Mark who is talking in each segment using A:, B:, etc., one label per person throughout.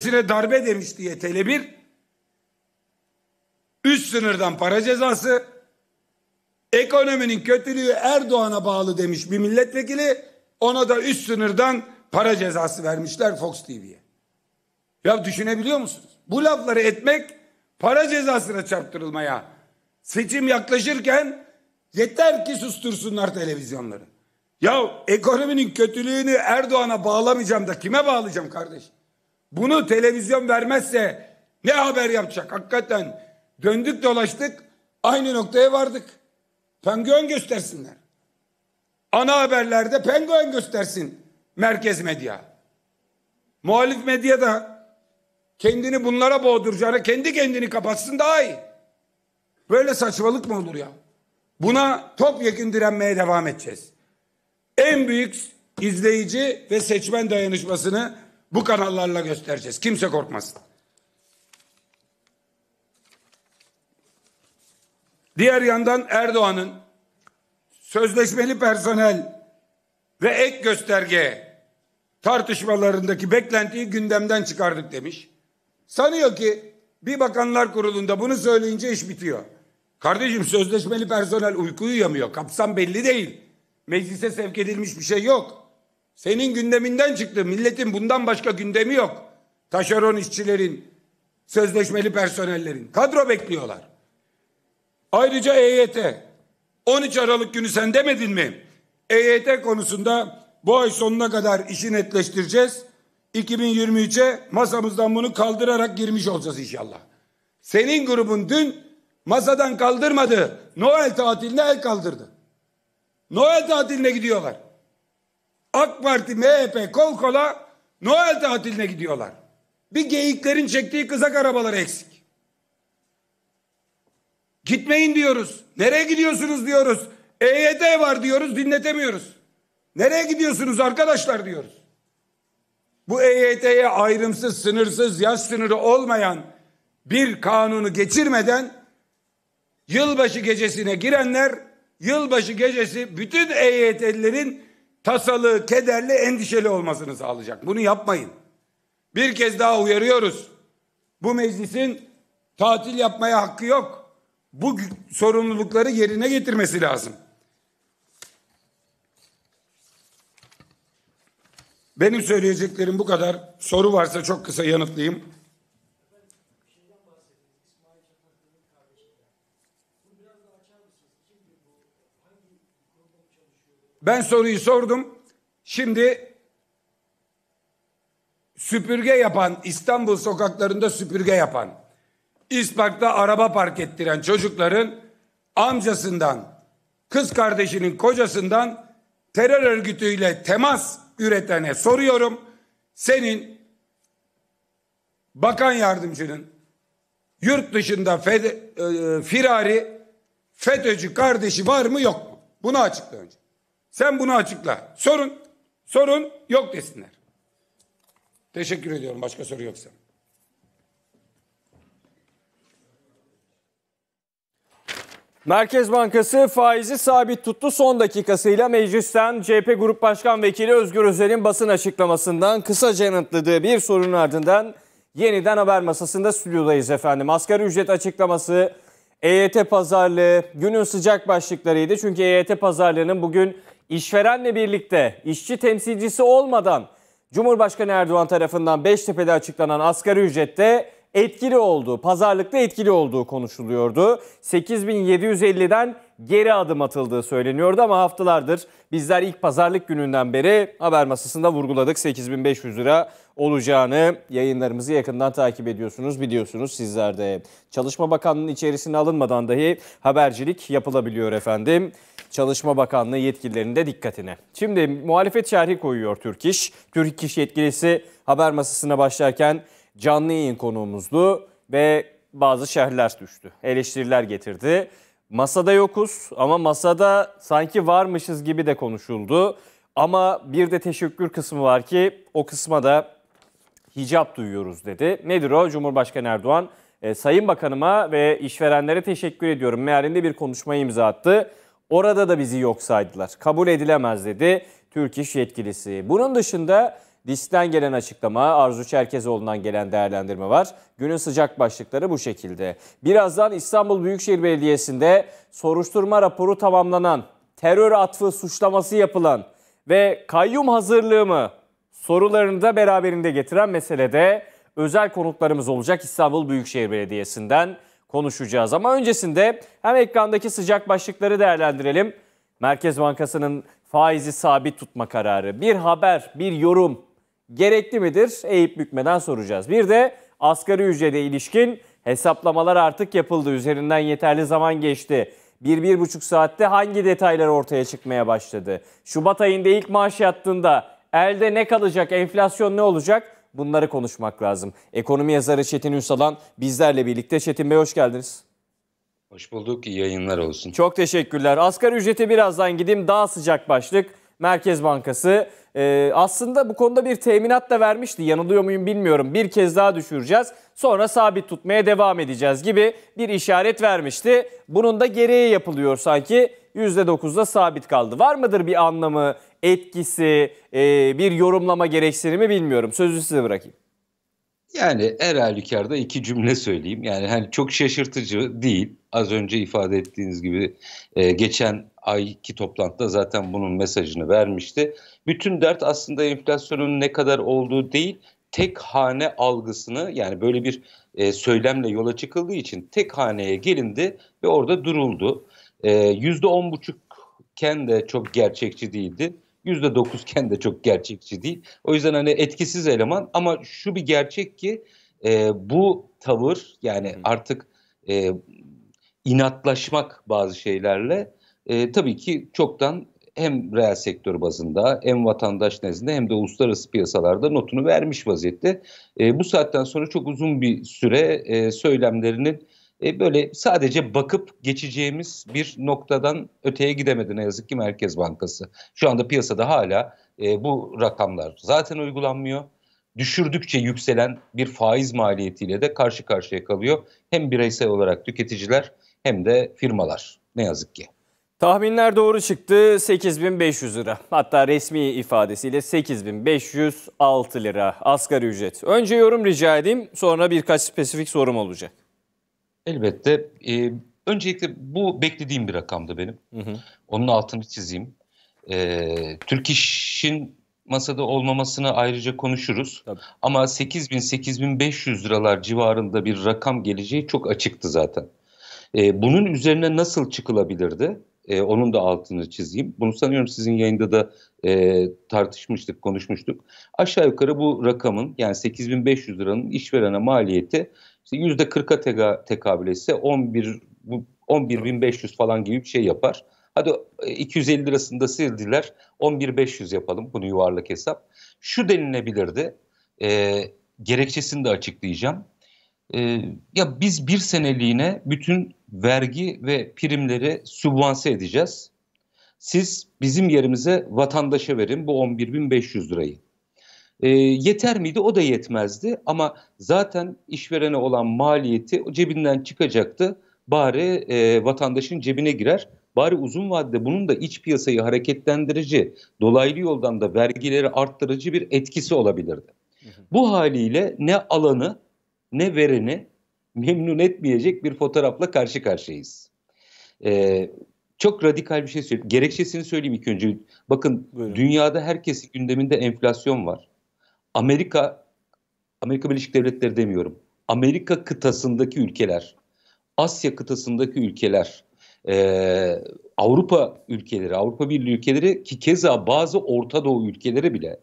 A: Sine darbe demiş diye tele üst sınırdan para cezası ekonominin kötülüğü Erdoğan'a bağlı demiş bir milletvekili ona da üst sınırdan para cezası vermişler Fox TV'ye. Ya düşünebiliyor musunuz? Bu lafları etmek para cezasına çarptırılmaya seçim yaklaşırken yeter ki sustursunlar televizyonları. Ya ekonominin kötülüğünü Erdoğan'a bağlamayacağım da kime bağlayacağım kardeşim? Bunu televizyon vermezse ne haber yapacak? Hakikaten döndük dolaştık aynı noktaya vardık. Penguen göstersinler. Ana haberlerde penguen göstersin merkez medya. Muhalif medya da kendini bunlara boğduracağına kendi kendini kapatsın daha iyi. Böyle saçmalık mı olur ya? Buna topyekun direnmeye devam edeceğiz. En büyük izleyici ve seçmen dayanışmasını bu kanallarla göstereceğiz. Kimse korkmasın. Diğer yandan Erdoğan'ın sözleşmeli personel ve ek gösterge tartışmalarındaki beklentiyi gündemden çıkardık demiş. Sanıyor ki bir bakanlar kurulunda bunu söyleyince iş bitiyor. Kardeşim sözleşmeli personel uyku uyuyamıyor. Kapsam belli değil. Meclise sevk edilmiş bir şey yok. Senin gündeminden çıktı. Milletin bundan başka gündemi yok. Taşeron işçilerin, sözleşmeli personellerin. Kadro bekliyorlar. Ayrıca EYT. 13 Aralık günü sen demedin mi? EYT konusunda bu ay sonuna kadar işi netleştireceğiz. 2023'e masamızdan bunu kaldırarak girmiş olacağız inşallah. Senin grubun dün masadan kaldırmadı. Noel tatiline el kaldırdı. Noel tatiline gidiyorlar. AK Parti, MHP kol kola Noel tatiline gidiyorlar. Bir geyiklerin çektiği kızak arabaları eksik. Gitmeyin diyoruz. Nereye gidiyorsunuz diyoruz. EYT var diyoruz dinletemiyoruz. Nereye gidiyorsunuz arkadaşlar diyoruz. Bu EYT'ye ayrımsız, sınırsız, yaş sınırı olmayan bir kanunu geçirmeden yılbaşı gecesine girenler yılbaşı gecesi bütün EYT'lilerin tasalı, kederli, endişeli olmasını sağlayacak. Bunu yapmayın. Bir kez daha uyarıyoruz. Bu meclisin tatil yapmaya hakkı yok. Bu sorumlulukları yerine getirmesi lazım. Benim söyleyeceklerim bu kadar. Soru varsa çok kısa yanıtlayayım. Ben soruyu sordum. Şimdi süpürge yapan, İstanbul sokaklarında süpürge yapan, İspark'ta araba park ettiren çocukların amcasından, kız kardeşinin kocasından terör örgütüyle temas üretene soruyorum. Senin bakan yardımcının yurt dışında fed, e, firari FETÖ'cü kardeşi var mı yok mu? Bunu açıkla önce. Sen bunu açıkla. Sorun. Sorun yok desinler. Teşekkür ediyorum. Başka soru yoksa.
B: Merkez Bankası faizi sabit tuttu. Son dakikasıyla meclisten CHP Grup Başkan Vekili Özgür Özel'in basın açıklamasından kısaca yanıtladığı bir sorunun ardından yeniden haber masasında stüdyodayız efendim. Asgari ücret açıklaması, EYT pazarlığı günün sıcak başlıklarıydı. Çünkü EYT pazarlığının bugün işverenle birlikte işçi temsilcisi olmadan Cumhurbaşkanı Erdoğan tarafından Beştepe'de açıklanan asgari ücrette etkili olduğu, pazarlıkta etkili olduğu konuşuluyordu. 8750'den geri adım atıldığı söyleniyordu ama haftalardır bizler ilk pazarlık gününden beri haber masasında vurguladık 8500 lira olacağını. Yayınlarımızı yakından takip ediyorsunuz, biliyorsunuz sizler de. Çalışma Bakanlığı'nın içerisine alınmadan dahi habercilik yapılabiliyor efendim. Çalışma Bakanlığı yetkililerinin de dikkatine. Şimdi muhalefet şerhi koyuyor Türk İş. Türk İş yetkilisi haber masasına başlarken canlı yayın konuğumuzdu ve bazı şerhler düştü. Eleştiriler getirdi. Masada yokuz ama masada sanki varmışız gibi de konuşuldu. Ama bir de teşekkür kısmı var ki o kısma da hicap duyuyoruz dedi. Nedir o? Cumhurbaşkanı Erdoğan, e, Sayın Bakanıma ve işverenlere teşekkür ediyorum. Meğerinde bir konuşma imza attı. Orada da bizi yok saydılar. Kabul edilemez dedi Türk İş yetkilisi. Bunun dışında DİS'ten gelen açıklama, Arzu Çerkezoğlu'ndan gelen değerlendirme var. Günün sıcak başlıkları bu şekilde. Birazdan İstanbul Büyükşehir Belediyesi'nde soruşturma raporu tamamlanan, terör atfı suçlaması yapılan ve kayyum hazırlığı mı sorularını da beraberinde getiren meselede özel konuklarımız olacak İstanbul Büyükşehir Belediyesi'nden konuşacağız. Ama öncesinde hem ekrandaki sıcak başlıkları değerlendirelim. Merkez Bankası'nın faizi sabit tutma kararı. Bir haber, bir yorum gerekli midir? Eğip bükmeden soracağız. Bir de asgari ücrete ilişkin hesaplamalar artık yapıldı. Üzerinden yeterli zaman geçti. Bir, bir buçuk saatte hangi detaylar ortaya çıkmaya başladı? Şubat ayında ilk maaş yattığında elde ne kalacak, enflasyon ne olacak? bunları konuşmak lazım. Ekonomi yazarı Çetin Ünsalan bizlerle birlikte. Çetin Bey hoş geldiniz. Hoş bulduk. İyi yayınlar olsun. Çok teşekkürler. Asgari ücrete birazdan gideyim. Daha sıcak başlık. Merkez Bankası ee, aslında bu konuda bir teminat da vermişti. Yanılıyor muyum bilmiyorum. Bir kez daha düşüreceğiz. Sonra sabit tutmaya devam edeceğiz gibi bir işaret vermişti. Bunun da gereği yapılıyor sanki. %9'da sabit kaldı. Var mıdır bir anlamı etkisi, e, bir yorumlama gereksinimi bilmiyorum. Sözü size bırakayım.
C: Yani her halükarda iki cümle söyleyeyim. Yani hani çok şaşırtıcı değil. Az önce ifade ettiğiniz gibi e, geçen ayki toplantıda zaten bunun mesajını vermişti. Bütün dert aslında enflasyonun ne kadar olduğu değil, tek hane algısını yani böyle bir e, söylemle yola çıkıldığı için tek haneye gelindi ve orada duruldu. E, yüzde on buçukken de çok gerçekçi değildi. Yüzde dokuzken de çok gerçekçi değil. O yüzden hani etkisiz eleman ama şu bir gerçek ki e, bu tavır yani artık e, inatlaşmak bazı şeylerle e, tabii ki çoktan hem reel sektör bazında hem vatandaş nezdinde hem de uluslararası piyasalarda notunu vermiş vaziyette. E, bu saatten sonra çok uzun bir süre e, söylemlerinin e, böyle sadece bakıp geçeceğimiz bir noktadan öteye gidemedi ne yazık ki Merkez Bankası. Şu anda piyasada hala e, bu rakamlar zaten uygulanmıyor. Düşürdükçe yükselen bir faiz maliyetiyle de karşı karşıya kalıyor. Hem bireysel olarak tüketiciler hem de firmalar
B: ne yazık ki. Tahminler doğru çıktı 8500 lira. Hatta resmi ifadesiyle 8506 lira asgari ücret. Önce yorum rica edeyim sonra birkaç spesifik sorum olacak. Elbette. E, öncelikle
C: bu beklediğim bir rakamdı benim. Hı hı. Onun altını çizeyim. E, Türk İş'in masada olmamasını ayrıca konuşuruz. Tabii. Ama 8000-8500 liralar civarında bir rakam geleceği çok açıktı zaten. E, bunun üzerine nasıl çıkılabilirdi? E, onun da altını çizeyim. Bunu sanıyorum sizin yayında da e, tartışmıştık, konuşmuştuk. Aşağı yukarı bu rakamın yani 8500 liranın işverene maliyeti işte %40'a teka, tekabül etse 11 bu 11.500 falan gibi bir şey yapar. Hadi 250 lirasında sildiler 11.500 yapalım bunu yuvarlak hesap. Şu denilebilirdi e, gerekçesini de açıklayacağım. E, ya biz bir seneliğine bütün vergi ve primleri subvanse edeceğiz. Siz bizim yerimize vatandaşa verin bu 11.500 lirayı. E, yeter miydi? O da yetmezdi ama zaten işverene olan maliyeti cebinden çıkacaktı. Bari e, vatandaşın cebine girer. Bari uzun vadede bunun da iç piyasayı hareketlendirici, dolaylı yoldan da vergileri arttırıcı bir etkisi olabilirdi. Bu haliyle ne alanı ne vereni memnun etmeyecek bir fotoğrafla karşı karşıyayız. Ee, çok radikal bir şey söyleyeyim. Gerekçesini söyleyeyim ilk önce. Bakın Buyurun. dünyada herkesin gündeminde enflasyon var. Amerika, Amerika Birleşik Devletleri demiyorum. Amerika kıtasındaki ülkeler, Asya kıtasındaki ülkeler, e, Avrupa ülkeleri, Avrupa Birliği ülkeleri ki keza bazı Orta Doğu ülkeleri bile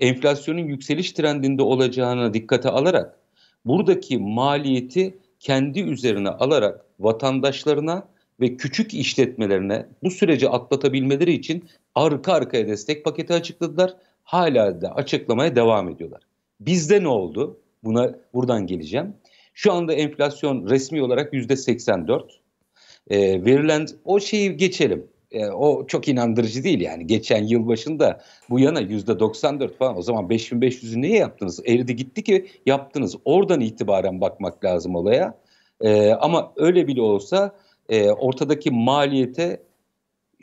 C: enflasyonun yükseliş trendinde olacağına dikkate alarak buradaki maliyeti kendi üzerine alarak vatandaşlarına ve küçük işletmelerine bu süreci atlatabilmeleri için arka arkaya destek paketi açıkladılar hala da açıklamaya devam ediyorlar. Bizde ne oldu? Buna buradan geleceğim. Şu anda enflasyon resmi olarak yüzde 84. E, ee, verilen o şeyi geçelim. E, o çok inandırıcı değil yani. Geçen yıl başında bu yana yüzde 94 falan. O zaman 5500'ü niye yaptınız? Eridi gitti ki yaptınız. Oradan itibaren bakmak lazım olaya. E, ama öyle bile olsa e, ortadaki maliyete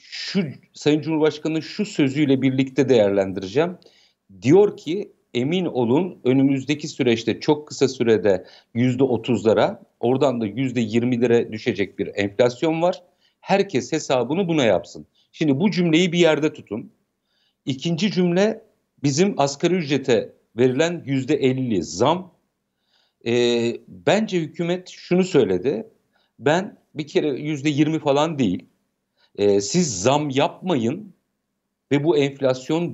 C: şu Sayın Cumhurbaşkanı'nın şu sözüyle birlikte değerlendireceğim. Diyor ki emin olun önümüzdeki süreçte çok kısa sürede yüzde otuzlara oradan da yüzde yirmi yirmilere düşecek bir enflasyon var. Herkes hesabını buna yapsın. Şimdi bu cümleyi bir yerde tutun. İkinci cümle bizim asgari ücrete verilen yüzde elli zam. E, bence hükümet şunu söyledi. Ben bir kere yüzde yirmi falan değil e, siz zam yapmayın ve bu enflasyon